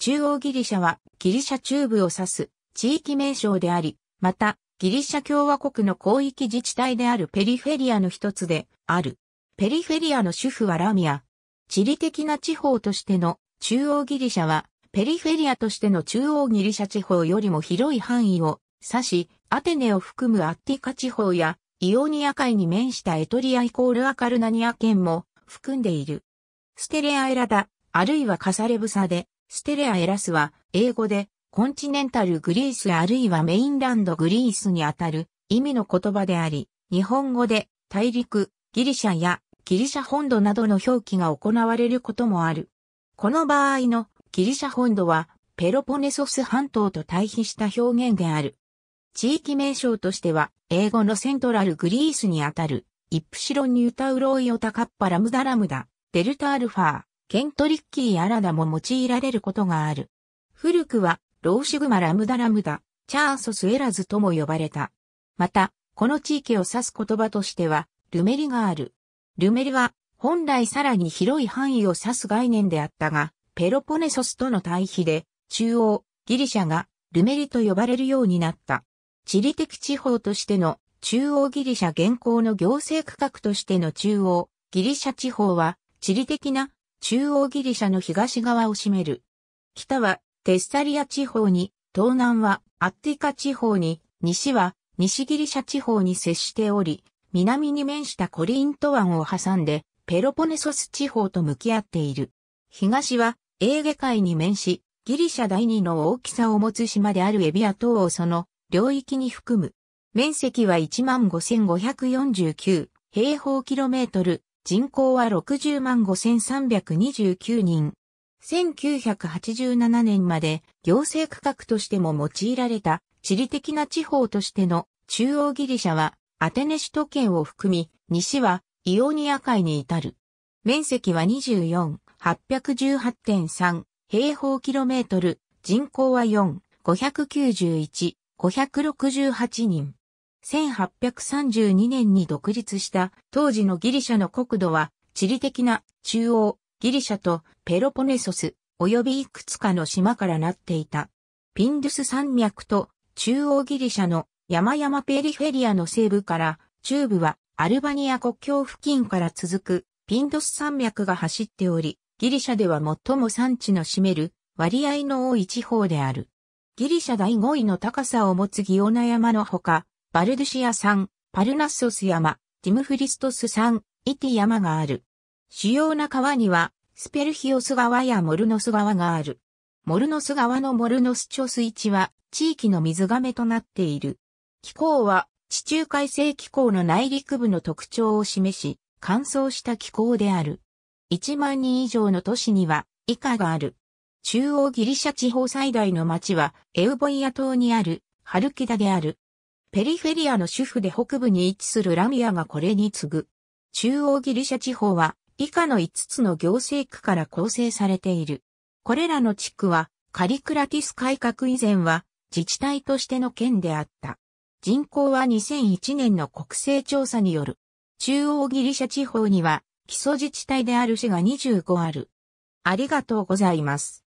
中央ギリシャはギリシャ中部を指す地域名称であり、またギリシャ共和国の広域自治体であるペリフェリアの一つである。ペリフェリアの主婦はラミア。地理的な地方としての中央ギリシャはペリフェリアとしての中央ギリシャ地方よりも広い範囲を指し、アテネを含むアッティカ地方やイオニア海に面したエトリアイコールアカルナニア県も含んでいる。ステレアエラダ、あるいはカサレブサでステレアエラスは、英語で、コンチネンタルグリースあるいはメインランドグリースにあたる意味の言葉であり、日本語で大陸、ギリシャやギリシャ本土などの表記が行われることもある。この場合のギリシャ本土はペロポネソス半島と対比した表現である。地域名称としては、英語のセントラルグリースにあたる、イプシロンニュタウロイオタカッパラムダラムダ、デルタアルファー、ケントリッキー・アラダも用いられることがある。古くは、ローシグマ・ラムダ・ラムダ、チャーソス・エラズとも呼ばれた。また、この地域を指す言葉としては、ルメリがある。ルメリは、本来さらに広い範囲を指す概念であったが、ペロポネソスとの対比で、中央、ギリシャが、ルメリと呼ばれるようになった。地理的地方としての、中央ギリシャ現行の行政区画としての中央、ギリシャ地方は、地理的な中央ギリシャの東側を占める。北はテッサリア地方に、東南はアッティカ地方に、西は西ギリシャ地方に接しており、南に面したコリント湾を挟んで、ペロポネソス地方と向き合っている。東はエーゲ海に面し、ギリシャ第二の大きさを持つ島であるエビア島をその領域に含む。面積は15,549平方キロメートル、人口は60万5329人。1987年まで行政区画としても用いられた地理的な地方としての中央ギリシャはアテネ首都圏を含み、西はイオニア海に至る。面積は24818.3平方キロメートル、人口は4、591、568人。1832年に独立した当時のギリシャの国土は地理的な中央ギリシャとペロポネソス及びいくつかの島からなっていた。ピンドゥス山脈と中央ギリシャの山々ペリフェリアの西部から中部はアルバニア国境付近から続くピンドゥス山脈が走っており、ギリシャでは最も産地の占める割合の多い地方である。ギリシャ第5位の高さを持つギオナ山のほか、バルドシア山、パルナッソス山、ティムフリストス山、イティ山がある。主要な川には、スペルヒオス川やモルノス川がある。モルノス川のモルノス貯水池は、地域の水亀となっている。気候は、地中海性気候の内陸部の特徴を示し、乾燥した気候である。1万人以上の都市には、以下がある。中央ギリシャ地方最大の町は、エウボイア島にある、ハルキダである。ペリフェリアの主婦で北部に位置するラミアがこれに次ぐ。中央ギリシャ地方は以下の5つの行政区から構成されている。これらの地区はカリクラティス改革以前は自治体としての県であった。人口は2001年の国勢調査による。中央ギリシャ地方には基礎自治体である市が25ある。ありがとうございます。